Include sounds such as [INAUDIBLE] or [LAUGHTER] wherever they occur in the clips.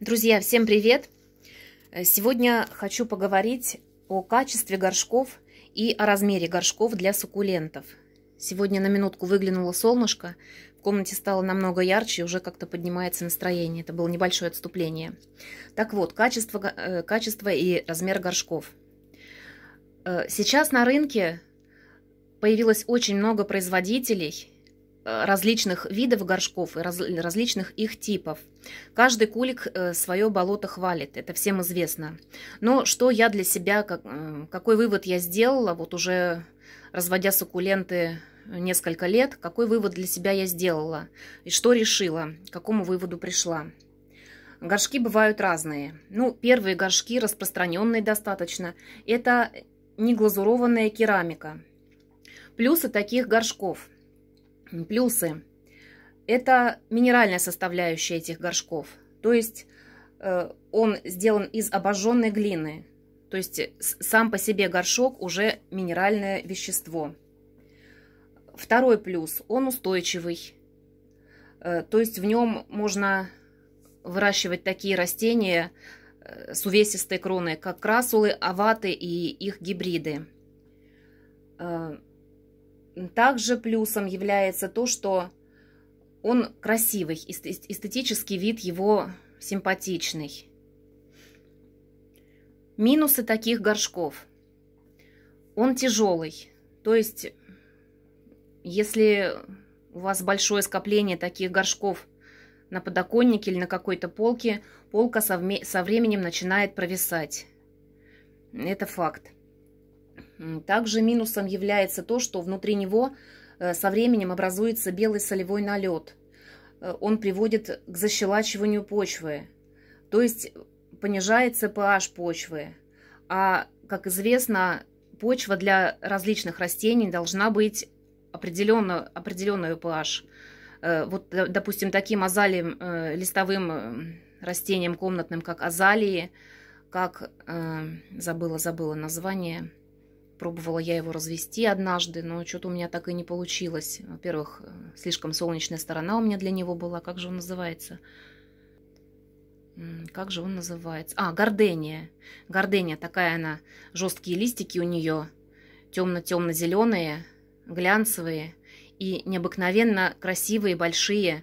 Друзья, всем привет! Э, сегодня хочу поговорить о качестве горшков и о размере горшков для суккулентов. Сегодня на минутку выглянуло солнышко, в комнате стало намного ярче, уже как-то поднимается настроение. Это было небольшое отступление. Так вот, качество, э, качество и размер горшков. Э, сейчас на рынке появилось очень много производителей Э, различных видов горшков и раз, различных их типов. Каждый кулик э, свое болото хвалит, это всем известно. Но что я для себя, как, э, какой вывод я сделала, вот уже разводя суккуленты несколько лет, какой вывод для себя я сделала и что решила, к какому выводу пришла. Горшки бывают разные. Ну, первые горшки, распространенные достаточно, это неглазурованная керамика. Плюсы таких горшков – Плюсы. Это минеральная составляющая этих горшков. То есть э, он сделан из обожженной глины. То есть сам по себе горшок уже минеральное вещество. Второй плюс. Он устойчивый. Э, то есть в нем можно выращивать такие растения э, с увесистой кроной, как красулы, аваты и их гибриды. Также плюсом является то, что он красивый, эстетический вид его симпатичный. Минусы таких горшков. Он тяжелый, то есть если у вас большое скопление таких горшков на подоконнике или на какой-то полке, полка со, временем начинает провисать. Это факт. Также минусом является то, что внутри него э, со временем образуется белый солевой налет. Э, он приводит к защелачиванию почвы, то есть понижается pH почвы. А, как известно, почва для различных растений должна быть определенно, определенную pH. Э, вот, допустим, таким азалием, листовым эм, растением комнатным, как азалии, как, эм, забыла, забыла название, Пробовала я его развести однажды, но что-то у меня так и не получилось. Во-первых, э, слишком солнечная сторона у меня для него была. Как же он называется? Как же он называется? А, гордения. Гордения такая она. Жесткие листики у нее. Темно-темно-зеленые, глянцевые. И необыкновенно красивые, большие,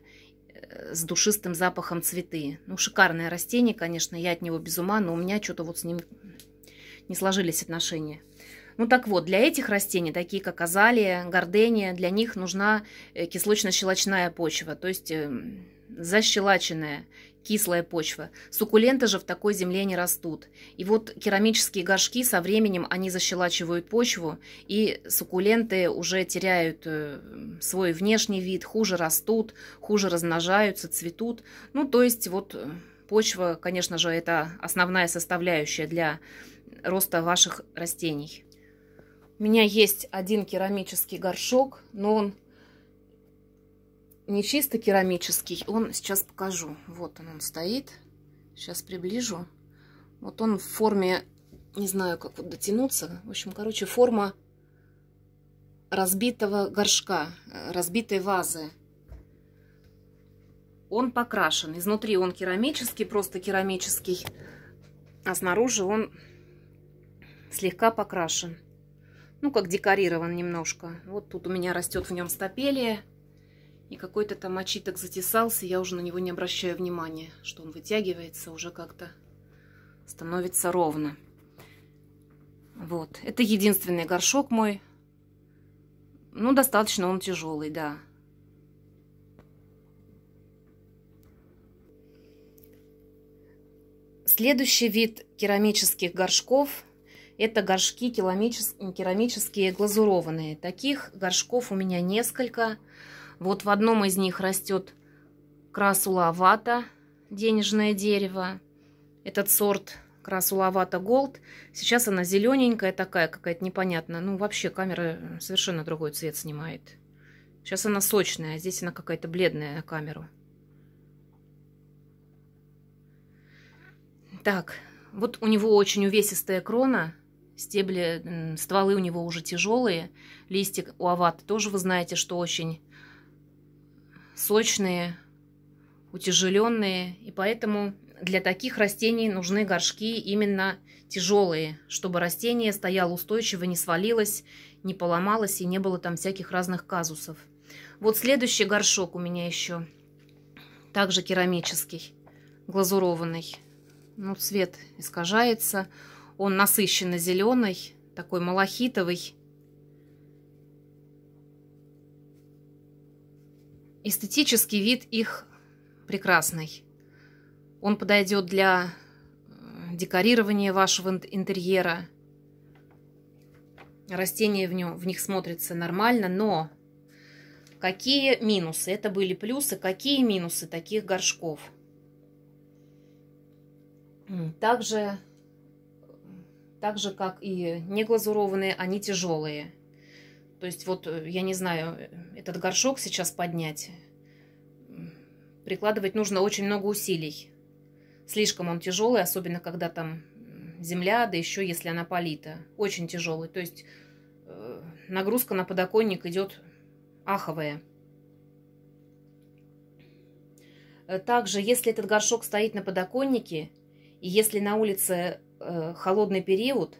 э, с душистым запахом цветы. Ну, шикарное растение, конечно, я от него без ума, но у меня что-то вот с ним не сложились отношения. Ну так вот, для этих растений, такие как азалия, гордения, для них нужна э, кислочно-щелочная почва, то есть э, защелаченная кислая почва. Суккуленты же в такой земле не растут. И вот керамические горшки со временем они защелачивают почву, и суккуленты уже теряют э, свой внешний вид, хуже растут, хуже размножаются, цветут. Ну, то есть вот почва, конечно же, это основная составляющая для роста ваших растений. У меня есть один керамический горшок, но он не чисто керамический, он сейчас покажу. Вот он, он стоит. Сейчас приближу. Вот он в форме, не знаю, как вот дотянуться. В общем, короче, форма разбитого горшка, э, разбитой вазы. Он покрашен. Изнутри он керамический, просто керамический, а снаружи он слегка покрашен ну, как декорирован немножко. Вот тут у меня растет в нем стапелия. И какой-то там очиток затесался, я уже на него не обращаю внимания, что он вытягивается, уже как-то становится ровно. Вот, это единственный горшок мой. Ну, достаточно он тяжелый, да. Следующий вид керамических горшков – это горшки керамические глазурованные. Таких горшков у меня несколько. Вот в одном из них растет красуловато денежное дерево. Этот сорт красуловато голд. Сейчас она зелененькая такая, какая-то непонятная. Ну, вообще камера совершенно другой цвет снимает. Сейчас она сочная, а здесь она какая-то бледная на камеру. Так, вот у него очень увесистая крона. Стебли, стволы у него уже тяжелые. Листик у авата тоже, вы знаете, что очень сочные, утяжеленные. И поэтому для таких растений нужны горшки именно тяжелые, чтобы растение стояло устойчиво, не свалилось, не поломалось и не было там всяких разных казусов. Вот следующий горшок у меня еще, также керамический, глазурованный. Ну, цвет искажается. Он насыщенно зеленый, такой малахитовый. Эстетический вид их прекрасный. Он подойдет для декорирования вашего интерьера. Растения в, нем, в них смотрятся нормально, но какие минусы? Это были плюсы. Какие минусы таких горшков? Также так же, как и неглазурованные, они тяжелые. То есть вот, э, я не знаю, э, этот горшок сейчас поднять, прикладывать нужно очень много усилий. Слишком он тяжелый, особенно когда там земля, да еще если она полита. Очень тяжелый. То есть э, нагрузка на подоконник идет аховая. Также, если этот горшок стоит на подоконнике, и если на улице Э, холодный период,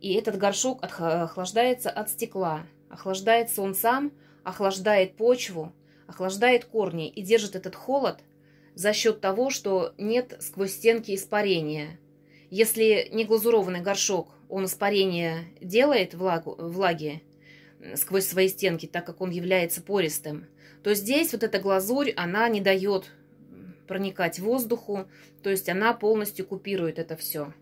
и этот горшок охлаждается от стекла. Охлаждается он сам, охлаждает почву, охлаждает корни и держит этот холод за счет того, что нет сквозь стенки испарения. Если не глазурованный горшок, он испарение делает влагу, влаги сквозь свои стенки, так как он является пористым, то здесь вот эта глазурь, она не дает проникать воздуху, то есть она полностью купирует это все.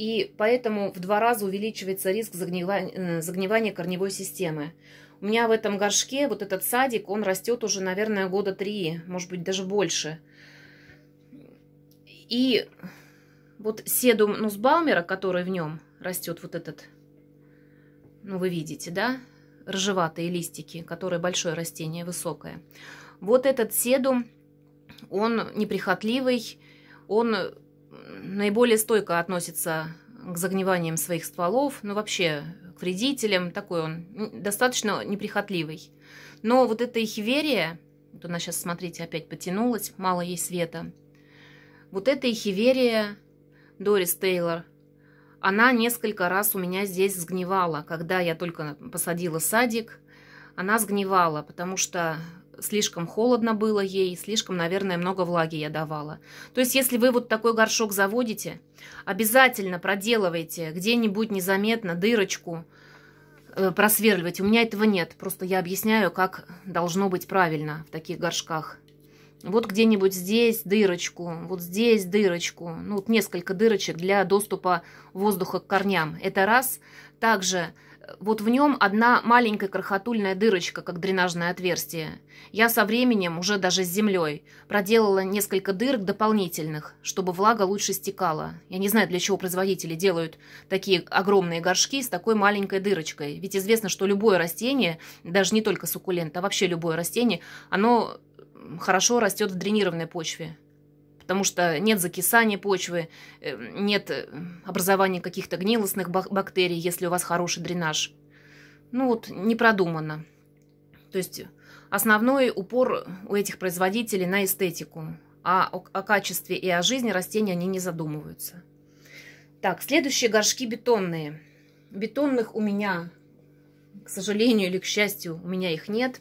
И поэтому в два раза увеличивается риск загнивания, э, загнивания корневой системы. У меня в этом горшке вот этот садик, он растет уже, наверное, года три, может быть, даже больше. И вот седум нусбаумера, который в нем растет вот этот, ну вы видите, да, ржеватые листики, которые большое растение, высокое. Вот этот седум, он неприхотливый, он наиболее стойко относится к загниваниям своих стволов, ну вообще к вредителям, такой он ну, достаточно неприхотливый. Но вот эта ихиверия, вот она сейчас, смотрите, опять потянулась, мало ей света. Вот эта ихиверия Дорис Тейлор, она несколько раз у меня здесь сгнивала, когда я только посадила садик, она сгнивала, потому что слишком холодно было ей, слишком, наверное, много влаги я давала. То есть, если вы вот такой горшок заводите, обязательно проделывайте где-нибудь незаметно дырочку, э, просверливать. У меня этого нет. Просто я объясняю, как должно быть правильно в таких горшках. Вот где-нибудь здесь дырочку, вот здесь дырочку. Ну, вот несколько дырочек для доступа воздуха к корням. Это раз. Также вот в нем одна маленькая крохотульная дырочка, как дренажное отверстие. Я со временем, уже даже с землей, проделала несколько дырок дополнительных, чтобы влага лучше стекала. Я не знаю, для чего производители делают такие огромные горшки с такой маленькой дырочкой. Ведь известно, что любое растение, даже не только суккулент, а вообще любое растение, оно хорошо растет в дренированной почве потому что нет закисания почвы, э, нет э, образования каких-то гнилостных бактерий, если у вас хороший дренаж. Ну вот, не продумано. То есть основной упор у этих производителей на эстетику, а о, о качестве и о жизни растений они не задумываются. Так, следующие горшки бетонные. Бетонных у меня, к сожалению или к счастью, у меня их нет.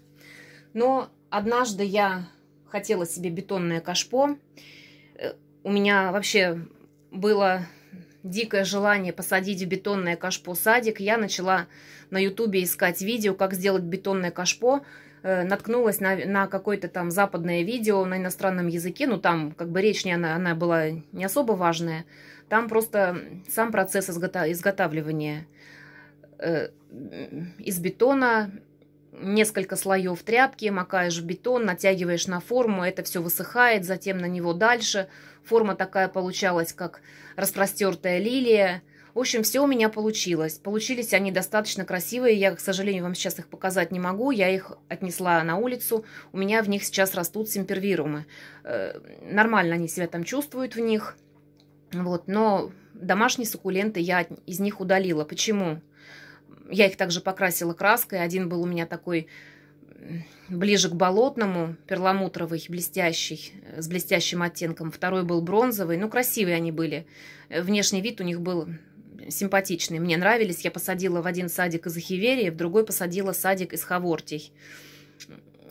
Но однажды я хотела себе бетонное кашпо, у меня вообще было дикое желание посадить в бетонное кашпо садик. Я начала на ютубе искать видео, как сделать бетонное кашпо. Э, наткнулась на, на какое-то там западное видео на иностранном языке. Ну, там как бы речь не, она, она была не особо важная. Там просто сам процесс изготов, изготавливания э, из бетона, несколько слоев тряпки, макаешь в бетон, натягиваешь на форму, это все высыхает, затем на него дальше. Форма такая получалась, как распростертая лилия. В общем, все у меня получилось. Получились они достаточно красивые. Я, к сожалению, вам сейчас их показать не могу. Я их отнесла на улицу. У меня в них сейчас растут симпервирумы. Э, нормально они себя там чувствуют в них. Вот, но домашние суккуленты я из них удалила. Почему? Я их также покрасила краской. Один был у меня такой ближе к болотному, перламутровый, блестящий, э, с блестящим оттенком. Второй был бронзовый. Ну, красивые они были. Э, внешний вид у них был симпатичный. Мне нравились. Я посадила в один садик из Ахиверии, в другой посадила садик из Хавортий.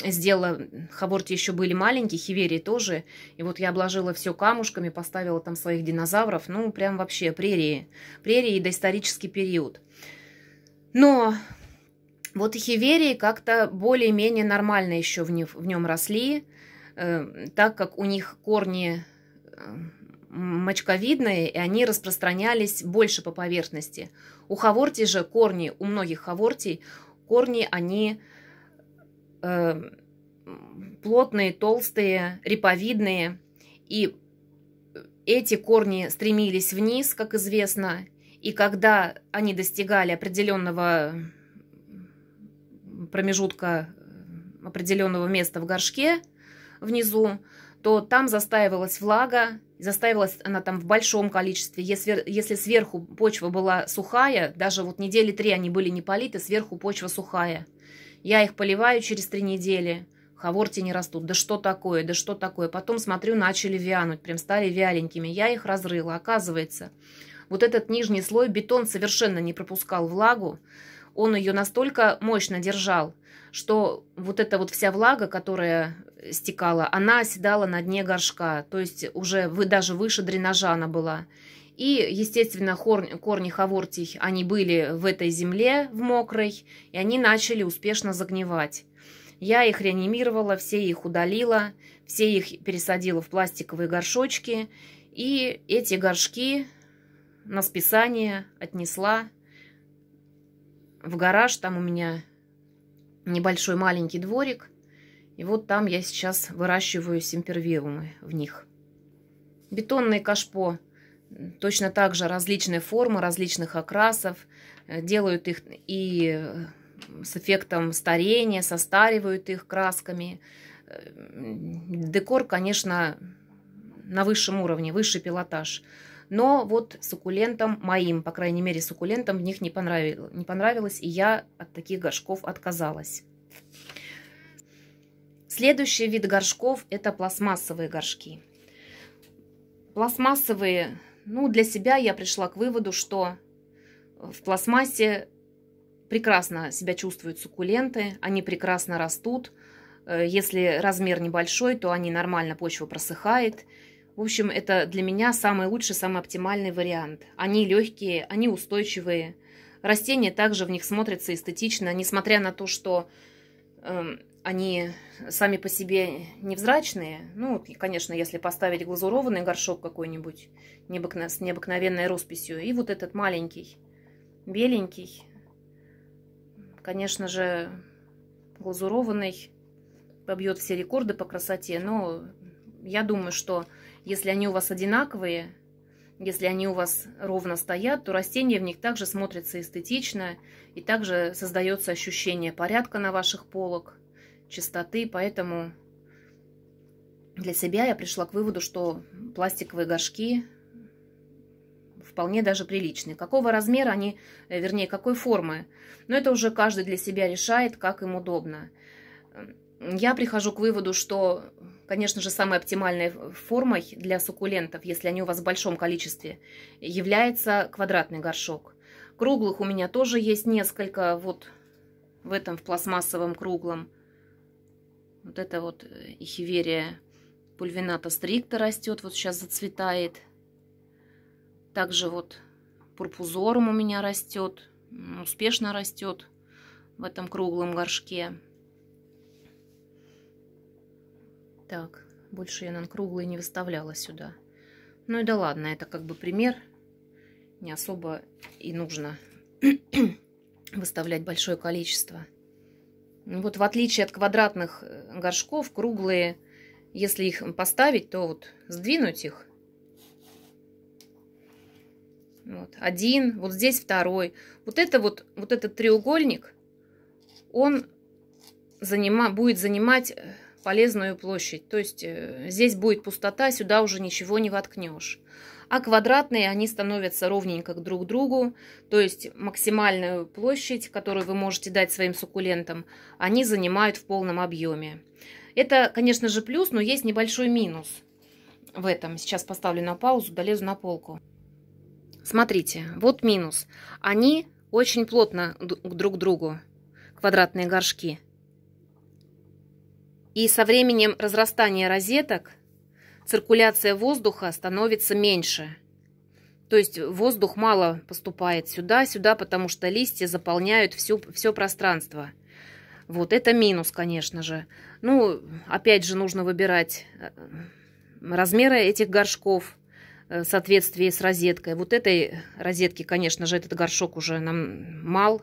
Сделала... Хавортии еще были маленькие, Хиверии тоже. И вот я обложила все камушками, поставила там своих динозавров. Ну, прям вообще прерии. Прерии и доисторический период. Но вот и хиверии как-то более-менее нормально еще в, в нем росли, э, так как у них корни э, мочковидные, и они распространялись больше по поверхности. У хаворти же корни, у многих хавортий, корни, они э, плотные, толстые, реповидные, и э, эти корни стремились вниз, как известно, и когда они достигали определенного промежутка, э, определенного места в горшке внизу, то там застаивалась влага, застаивалась она там в большом количестве. Если, если сверху почва была сухая, даже вот недели три они были не политы, сверху почва сухая. Я их поливаю через три недели, хаворти не растут. Да что такое, да что такое. Потом смотрю, начали вянуть, прям стали вяленькими. Я их разрыла. Оказывается, вот этот нижний слой бетон совершенно не пропускал влагу, он ее настолько мощно держал, что вот эта вот вся влага, которая стекала, она оседала на дне горшка, то есть уже вы, даже выше дренажа она была. И, естественно, хорни, корни хавортий, они были в этой земле, в мокрой, и они начали успешно загнивать. Я их реанимировала, все их удалила, все их пересадила в пластиковые горшочки, и эти горшки на списание отнесла в гараж. Там у меня небольшой маленький дворик. И вот там я сейчас выращиваю симпервиумы в них. Бетонные кашпо точно так же различные формы, различных окрасов. Э, делают их и э, с эффектом старения, состаривают их красками. Э, декор, конечно, на высшем уровне, высший пилотаж – но вот суккулентам моим, по крайней мере, суккулентам в них не, понравилось, не понравилось, и я от таких горшков отказалась. Следующий вид горшков – это пластмассовые горшки. Пластмассовые, ну, для себя я пришла к выводу, что в пластмассе прекрасно себя чувствуют суккуленты, они прекрасно растут. Э, если размер небольшой, то они нормально, почва просыхает – в общем, это для меня самый лучший, самый оптимальный вариант. Они легкие, они устойчивые. Растения также в них смотрятся эстетично, несмотря на то, что э, они сами по себе невзрачные. Ну, и, конечно, если поставить глазурованный горшок какой-нибудь необыкно... с необыкновенной росписью. И вот этот маленький, беленький. Конечно же, глазурованный побьет все рекорды по красоте. Но я думаю, что если они у вас одинаковые, если они у вас ровно стоят, то растения в них также смотрятся эстетично и также создается ощущение порядка на ваших полок, чистоты. Поэтому для себя я пришла к выводу, что пластиковые горшки вполне даже приличные. Какого размера они, э, вернее, какой формы, но это уже каждый для себя решает, как им удобно. Я прихожу к выводу, что Конечно же, самой оптимальной формой для суккулентов, если они у вас в большом количестве, является квадратный горшок. Круглых у меня тоже есть несколько, вот в этом в пластмассовом круглом. Вот это вот ихиверия э, пульвината стрикта растет, вот сейчас зацветает. Также вот пурпузорум у меня растет, успешно растет в этом круглом горшке. Так, больше я, наверное, круглые не выставляла сюда. Ну и да ладно, это как бы пример. Не особо и нужно [CLEARS THROAT] выставлять большое количество. Ну вот в отличие от квадратных э, горшков, круглые, если их поставить, то вот сдвинуть их. Вот один, вот здесь второй. Вот это вот, вот этот треугольник, он занима, будет занимать э, полезную площадь. То есть э, здесь будет пустота, сюда уже ничего не воткнешь. А квадратные, они становятся ровненько друг к другу, то есть максимальную площадь, которую вы можете дать своим суккулентам, они занимают в полном объеме. Это, конечно же, плюс, но есть небольшой минус в этом. Сейчас поставлю на паузу, долезу на полку. Смотрите, вот минус. Они очень плотно друг к другу, квадратные горшки. И со временем разрастания розеток циркуляция воздуха становится меньше. То есть воздух мало поступает сюда, сюда, потому что листья заполняют всю, все пространство. Вот это минус, конечно же. Ну, опять же, нужно выбирать э, размеры этих горшков э, в соответствии с розеткой. Вот этой розетки, конечно же, этот горшок уже нам мал,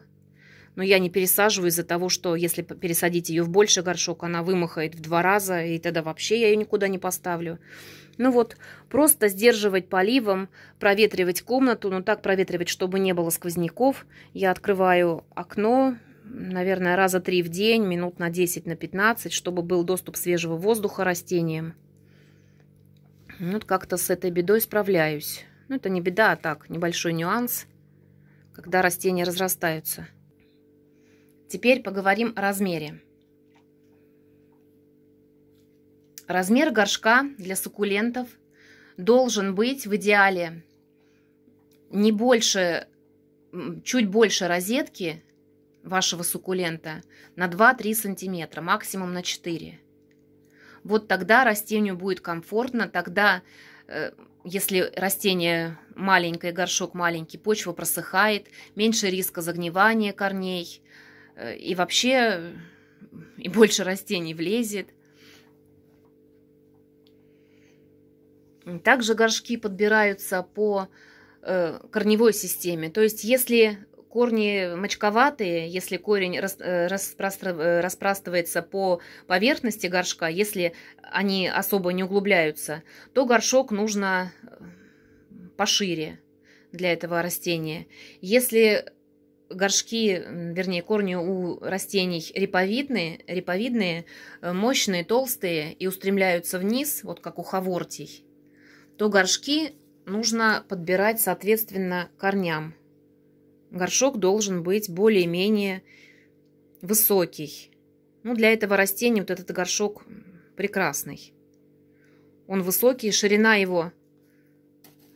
но я не пересаживаю из-за того, что если пересадить ее в больше горшок, она вымахает в два раза, и тогда вообще я ее никуда не поставлю. Ну вот, просто сдерживать поливом, проветривать комнату, но ну так проветривать, чтобы не было сквозняков. Я открываю окно, наверное, раза три в день, минут на 10, на 15, чтобы был доступ свежего воздуха растениям. Ну вот как-то с этой бедой справляюсь. Ну, это не беда, а так, небольшой нюанс, когда растения разрастаются. Теперь поговорим о размере. Размер горшка для суккулентов должен быть в идеале не больше, чуть больше розетки вашего суккулента на 2-3 сантиметра, максимум на 4. Вот тогда растению будет комфортно, тогда, э, если растение маленькое, горшок маленький, почва просыхает, меньше риска загнивания корней – Э, и вообще, и больше растений влезет. Также горшки подбираются по э, корневой системе. То есть, если корни мочковатые, если корень э, распростывается по поверхности горшка, если они особо не углубляются, то горшок нужно пошире для этого растения. Если горшки, вернее, корни у растений реповидные, реповидные, э, мощные, толстые и устремляются вниз, вот как у хавортий, то горшки нужно подбирать соответственно корням. Горшок должен быть более-менее высокий. Ну, для этого растения вот этот горшок прекрасный. Он высокий, ширина его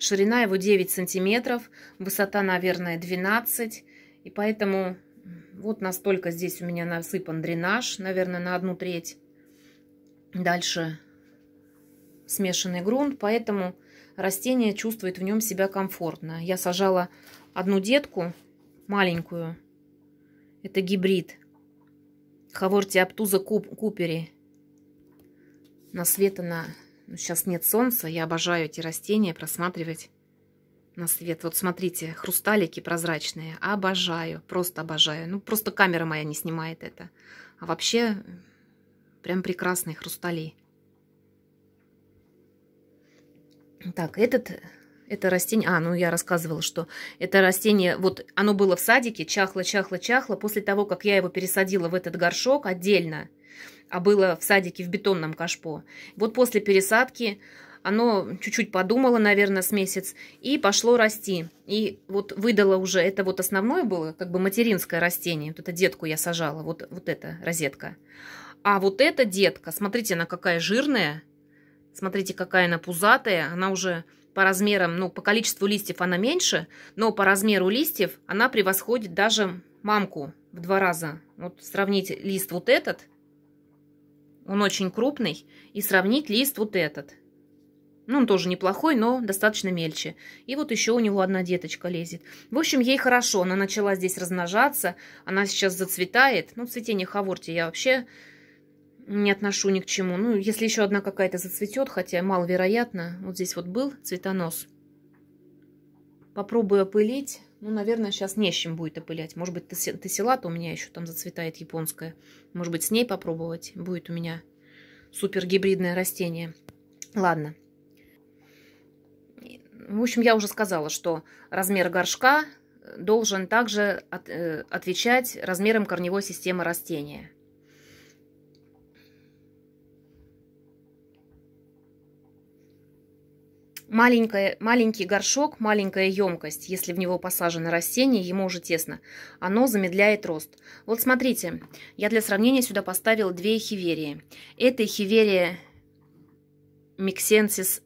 Ширина его 9 сантиметров, высота, наверное, 12. И поэтому вот настолько здесь у меня насыпан дренаж, наверное, на одну треть. Дальше смешанный грунт, поэтому растение чувствует в нем себя комфортно. Я сажала одну детку, маленькую. Это гибрид. Хавортия обтуза купери. На свет она. Сейчас ну, нет солнца, я обожаю эти растения просматривать на свет. Вот смотрите, хрусталики прозрачные. Обожаю, просто обожаю. Ну, просто камера моя не снимает это. А вообще, прям прекрасные хрустали. Так, этот, это растение... А, ну я рассказывала, что это растение... Вот оно было в садике, чахло, чахло, чахло. После того, как я его пересадила в этот горшок отдельно, а было в садике в бетонном кашпо. Вот после пересадки оно чуть-чуть подумало, наверное, с месяц, и пошло расти. И вот выдало уже, это вот основное было, как бы материнское растение. Вот это детку я сажала, вот, вот эта розетка. А вот эта детка, смотрите, она какая жирная, смотрите, какая она пузатая, она уже по размерам, ну, по количеству листьев она меньше, но по размеру листьев она превосходит даже мамку в два раза. Вот сравните лист вот этот, он очень крупный, и сравнить лист вот этот – ну, он тоже неплохой, но достаточно мельче. И вот еще у него одна деточка лезет. В общем, ей хорошо. Она начала здесь размножаться. Она сейчас зацветает. Ну, цветение хаворти я вообще не отношу ни к чему. Ну, если еще одна какая-то зацветет, хотя маловероятно. Вот здесь вот был цветонос. Попробую опылить. Ну, наверное, сейчас не с чем будет опылять. Может быть, тесилат у меня еще там зацветает японская. Может быть, с ней попробовать. Будет у меня супергибридное растение. Ладно. В общем, я уже сказала, что размер горшка должен также от, э, отвечать размерам корневой системы растения. Маленькая, маленький горшок, маленькая емкость, если в него посажено растение, ему уже тесно, оно замедляет рост. Вот смотрите, я для сравнения сюда поставила две хиверии. Это хиверия миксенсис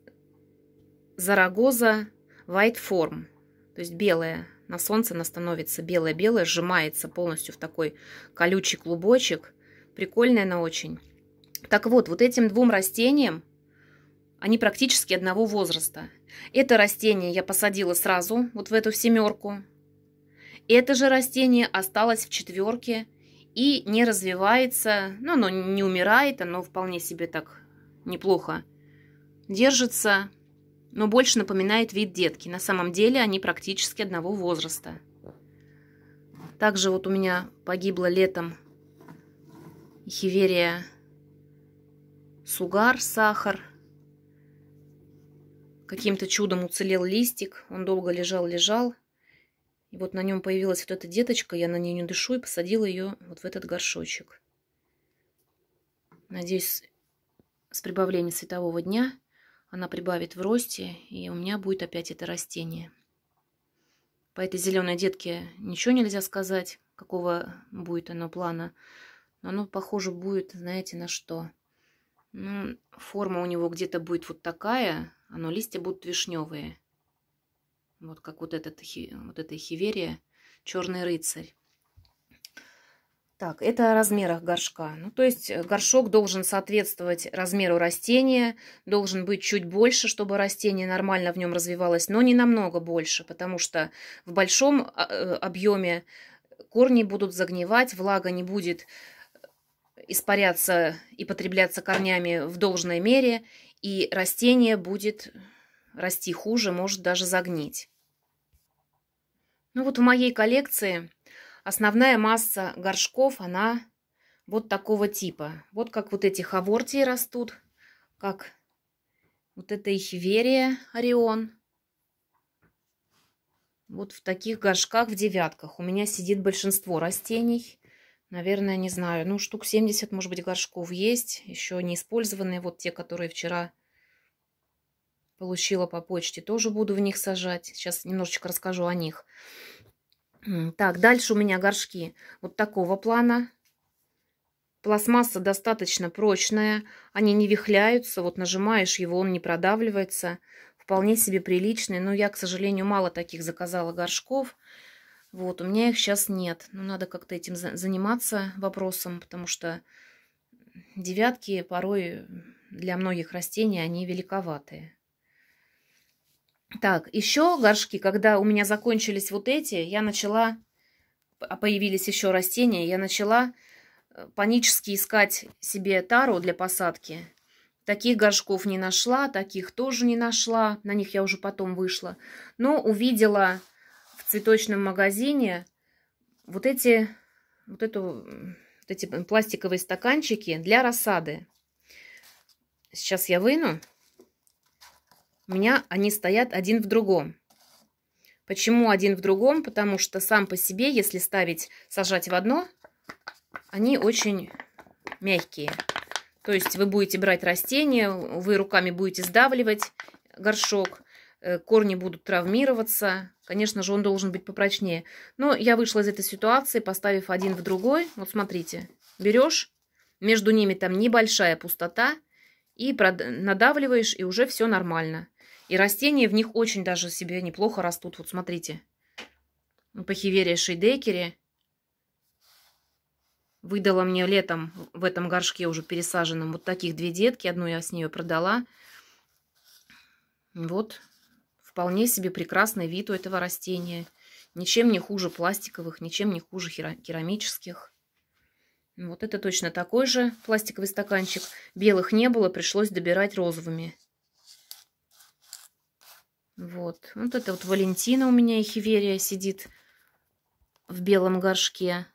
Зарагоза White Form, то есть белая. На солнце она становится белая-белая, сжимается полностью в такой колючий клубочек. Прикольная она очень. Так вот, вот этим двум растениям, они практически одного возраста. Это растение я посадила сразу, вот в эту семерку. Это же растение осталось в четверке и не развивается, ну, оно не умирает, оно вполне себе так неплохо держится но больше напоминает вид детки. На самом деле они практически одного возраста. Также вот у меня погибла летом хиверия сугар, сахар. Каким-то чудом уцелел листик. Он долго лежал-лежал. И вот на нем появилась вот эта деточка. Я на нее не дышу и посадила ее вот в этот горшочек. Надеюсь, с прибавлением светового дня она прибавит в росте, и у меня будет опять это растение. По этой зеленой детке ничего нельзя сказать, какого будет оно плана. Но оно, похоже, будет, знаете, на что. Ну, форма у него где-то будет вот такая, оно а, листья будут вишневые. Вот как вот, этот, вот эта хиверия, черный рыцарь. Так, это о размерах горшка. Ну, то есть э, горшок должен соответствовать размеру растения, должен быть чуть больше, чтобы растение нормально в нем развивалось, но не намного больше, потому что в большом а, э, объеме корни будут загнивать, влага не будет э, испаряться и потребляться корнями в должной мере, и растение будет расти хуже, может даже загнить. Ну вот в моей коллекции Основная масса горшков, она вот такого типа. Вот как вот эти хавортии растут, как вот эта ихиверия Орион. Вот в таких горшках в девятках. У меня сидит большинство растений. Наверное, не знаю, ну штук 70, может быть, горшков есть. Еще не использованные, вот те, которые вчера получила по почте, тоже буду в них сажать. Сейчас немножечко расскажу о них. Так, дальше у меня горшки вот такого плана. Пластмасса достаточно прочная, они не вихляются, вот нажимаешь его, он не продавливается. Вполне себе приличный, но я, к сожалению, мало таких заказала горшков. Вот, у меня их сейчас нет. Но ну, надо как-то этим заниматься вопросом, потому что девятки порой для многих растений, они великоватые. Так, еще горшки, когда у меня закончились вот эти, я начала, а появились еще растения, я начала э, панически искать себе тару для посадки. Таких горшков не нашла, таких тоже не нашла, на них я уже потом вышла. Но увидела в цветочном магазине вот эти, вот эту, вот эти пластиковые стаканчики для рассады. Сейчас я выну. У меня они стоят один в другом. Почему один в другом? Потому что сам по себе, если ставить, сажать в одно, они очень мягкие. То есть вы будете брать растение, вы руками будете сдавливать горшок, э, корни будут травмироваться. Конечно же, он должен быть попрочнее. Но я вышла из этой ситуации, поставив один в другой. Вот смотрите, берешь, между ними там небольшая пустота, и надавливаешь, и уже все нормально. И растения в них очень даже себе неплохо растут. Вот смотрите. Ну, Пахиверия шейдекери выдала мне летом в этом горшке уже пересаженном вот таких две детки. Одну я с нее продала. Вот. Вполне себе прекрасный вид у этого растения. Ничем не хуже пластиковых, ничем не хуже керамических. Вот это точно такой же пластиковый стаканчик. Белых не было, пришлось добирать розовыми. Вот. Вот это вот Валентина у меня и Хиверия сидит в белом горшке.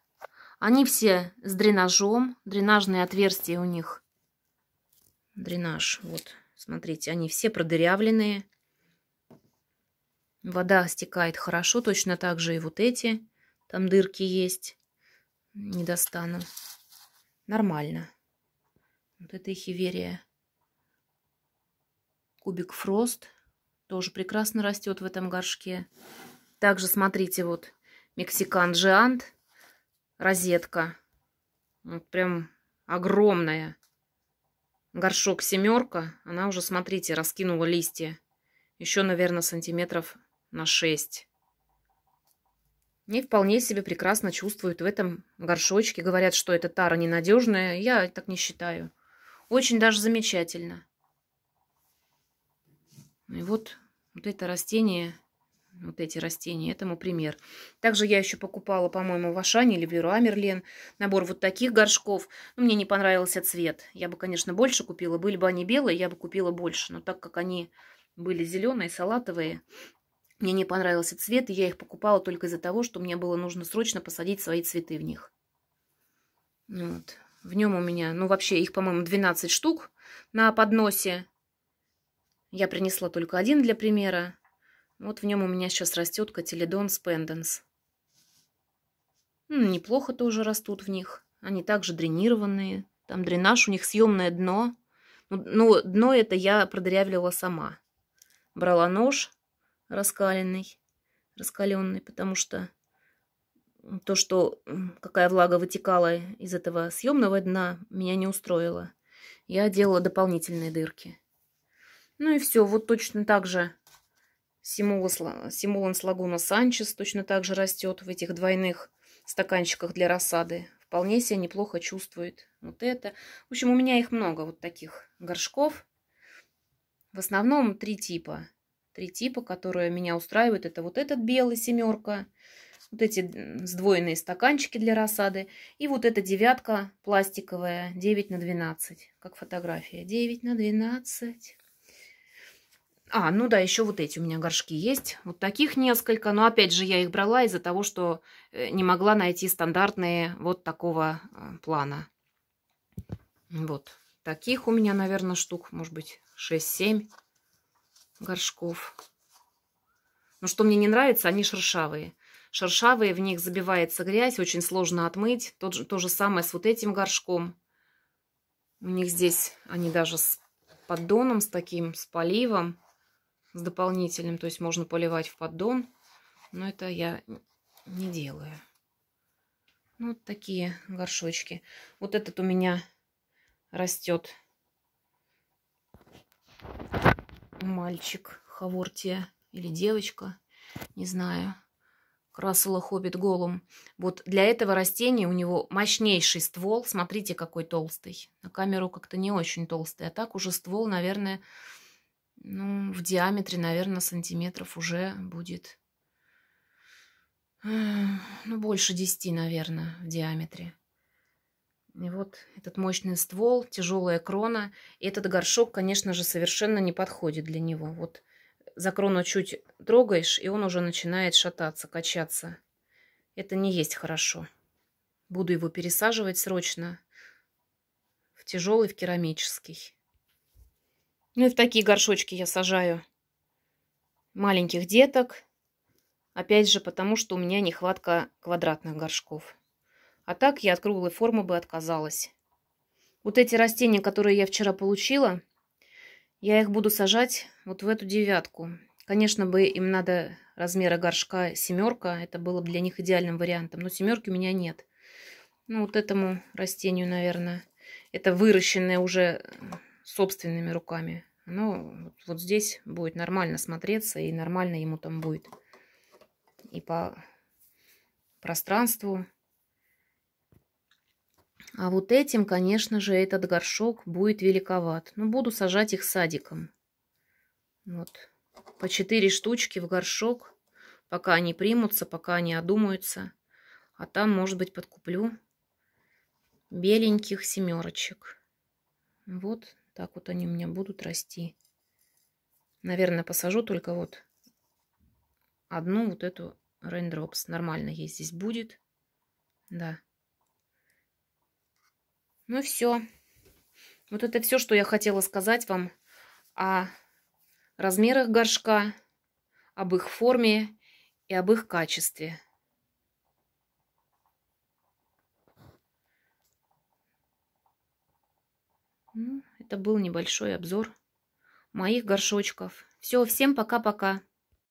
Они все с дренажом. Дренажные отверстия у них. Дренаж. Вот, смотрите, они все продырявленные. Вода стекает хорошо. Точно так же и вот эти. Там дырки есть. Не достану. Нормально. Вот это и хиверия. Кубик Фрост. Тоже прекрасно растет в этом горшке. Также смотрите, вот мексикан Джиант, розетка. Вот прям огромная. Горшок семерка, она уже, смотрите, раскинула листья. Еще, наверное, сантиметров на 6. Они вполне себе прекрасно чувствуют в этом горшочке. Говорят, что эта тара ненадежная. Я так не считаю. Очень даже замечательно. Ну и вот, вот это растение, вот эти растения, этому пример. Также я еще покупала, по-моему, в Ашане или в Леруа Мерлен набор вот таких горшков. Но ну, мне не понравился цвет. Я бы, конечно, больше купила. Были бы они белые, я бы купила больше. Но так как они были зеленые, салатовые, мне не понравился цвет, и я их покупала только из-за того, что мне было нужно срочно посадить свои цветы в них. Вот. В нем у меня, ну вообще их, по-моему, 12 штук на подносе. Я принесла только один для примера. Вот в нем у меня сейчас растет котеледон спенденс. Неплохо тоже растут в них. Они также дренированные. Там дренаж, у них съемное дно. Ну, ну, дно это я продырявливала сама. Брала нож раскаленный, раскаленный, потому что то, что какая влага вытекала из этого съемного дна, меня не устроило. Я делала дополнительные дырки. Ну и все, вот точно так же Симуланс Лагуна Санчес точно так же растет в этих двойных стаканчиках для рассады. Вполне себя неплохо чувствует. Вот это. В общем, у меня их много, вот таких горшков. В основном три типа. Три типа, которые меня устраивают. Это вот этот белый семерка, вот эти сдвоенные стаканчики для рассады и вот эта девятка пластиковая 9 на 12, как фотография. 9 на 12. А, ну да, еще вот эти у меня горшки есть. Вот таких несколько. Но опять же, я их брала из-за того, что э, не могла найти стандартные вот такого э, плана. Вот. Таких у меня, наверное, штук, может быть, 6-7 горшков. Но что мне не нравится, они шершавые. Шершавые, в них забивается грязь, очень сложно отмыть. То, то же самое с вот этим горшком. У них здесь, они даже с поддоном, с таким, с поливом с дополнительным, то есть можно поливать в поддон, но это я не делаю. Ну, вот такие горшочки. Вот этот у меня растет мальчик Хавортия или девочка, не знаю. Красила Хоббит голым. Вот для этого растения у него мощнейший ствол. Смотрите, какой толстый. На камеру как-то не очень толстый. А так уже ствол, наверное, ну, в диаметре, наверное, сантиметров уже будет. Ну, больше 10, наверное, в диаметре. И вот этот мощный ствол, тяжелая крона. И этот горшок, конечно же, совершенно не подходит для него. Вот за крону чуть трогаешь, и он уже начинает шататься, качаться. Это не есть хорошо. Буду его пересаживать срочно в тяжелый, в керамический. Ну и в такие горшочки я сажаю маленьких деток. Опять же, потому что у меня нехватка квадратных горшков. А так я от круглой формы бы отказалась. Вот эти растения, которые я вчера получила, я их буду сажать вот в эту девятку. Конечно бы им надо размера горшка семерка. Это было бы для них идеальным вариантом. Но семерки у меня нет. Ну, вот этому растению, наверное. Это выращенное уже собственными руками, ну, оно вот здесь будет нормально смотреться и нормально ему там будет. И по пространству. А вот этим, конечно же, этот горшок будет великоват. Но ну, буду сажать их садиком. Вот. По 4 штучки в горшок, пока они примутся, пока они одумаются. А там, может быть, подкуплю беленьких семерочек. Вот так вот они у меня будут расти. Наверное, посажу только вот одну вот эту Raindrops. Нормально ей здесь будет. Да. Ну все. Вот это все, что я хотела сказать вам о размерах горшка, об их форме и об их качестве. Это был небольшой обзор моих горшочков. Все, всем пока-пока.